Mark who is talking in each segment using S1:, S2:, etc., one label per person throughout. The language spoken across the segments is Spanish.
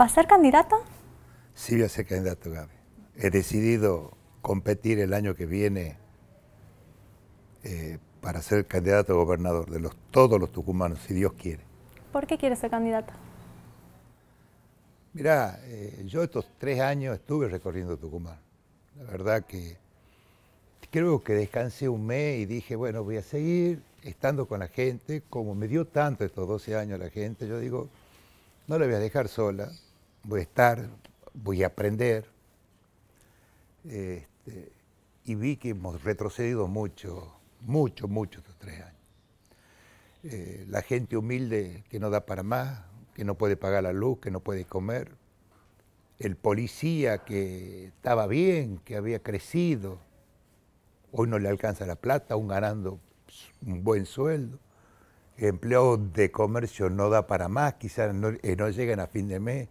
S1: ¿Va a ser candidato? Sí, voy a ser candidato, Gaby. He decidido competir el año que viene eh, para ser candidato a gobernador de los, todos los tucumanos, si Dios quiere. ¿Por qué quieres ser candidato? Mirá, eh, yo estos tres años estuve recorriendo Tucumán. La verdad que creo que descansé un mes y dije, bueno, voy a seguir estando con la gente. Como me dio tanto estos 12 años la gente, yo digo, no la voy a dejar sola, voy a estar, voy a aprender. Este, y vi que hemos retrocedido mucho, mucho, mucho estos tres años. Eh, la gente humilde que no da para más, que no puede pagar la luz, que no puede comer. El policía que estaba bien, que había crecido, hoy no le alcanza la plata, aún ganando un buen sueldo empleo de comercio no da para más, quizás no, lleguen eh, llegan a fin de mes,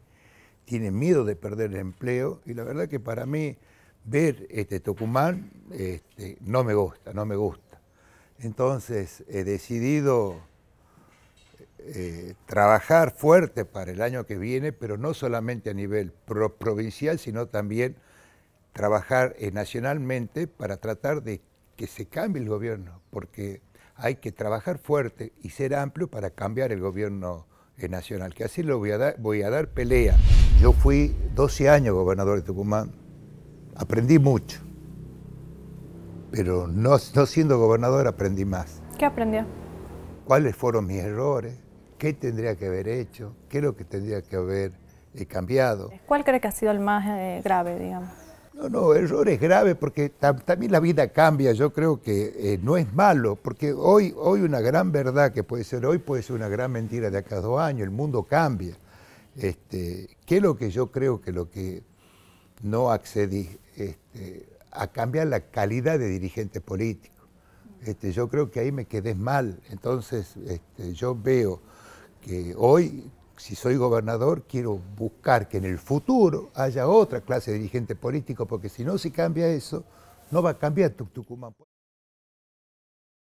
S1: tienen miedo de perder el empleo y la verdad que para mí ver este Tucumán este, no me gusta, no me gusta. Entonces he decidido eh, trabajar fuerte para el año que viene, pero no solamente a nivel provincial, sino también trabajar eh, nacionalmente para tratar de que se cambie el gobierno, porque hay que trabajar fuerte y ser amplio para cambiar el gobierno eh, nacional, que así lo voy a dar, voy a dar pelea. Yo fui 12 años gobernador de Tucumán, aprendí mucho, pero no, siendo gobernador aprendí más. ¿Qué aprendió? ¿Cuáles fueron mis errores? ¿Qué tendría que haber hecho? ¿Qué es lo que tendría que haber eh, cambiado? ¿Cuál cree que ha sido el más eh, grave, digamos? No, no, es grave porque también la vida cambia, yo creo que eh, no es malo, porque hoy, hoy una gran verdad que puede ser hoy puede ser una gran mentira de acá a dos años, el mundo cambia. Este, ¿Qué es lo que yo creo que lo que no accedí este, a cambiar la calidad de dirigente político? Este, yo creo que ahí me quedé mal, entonces este, yo veo que hoy si soy gobernador, quiero buscar que en el futuro haya otra clase de dirigente político, porque si no se cambia eso, no va a cambiar Tucumán.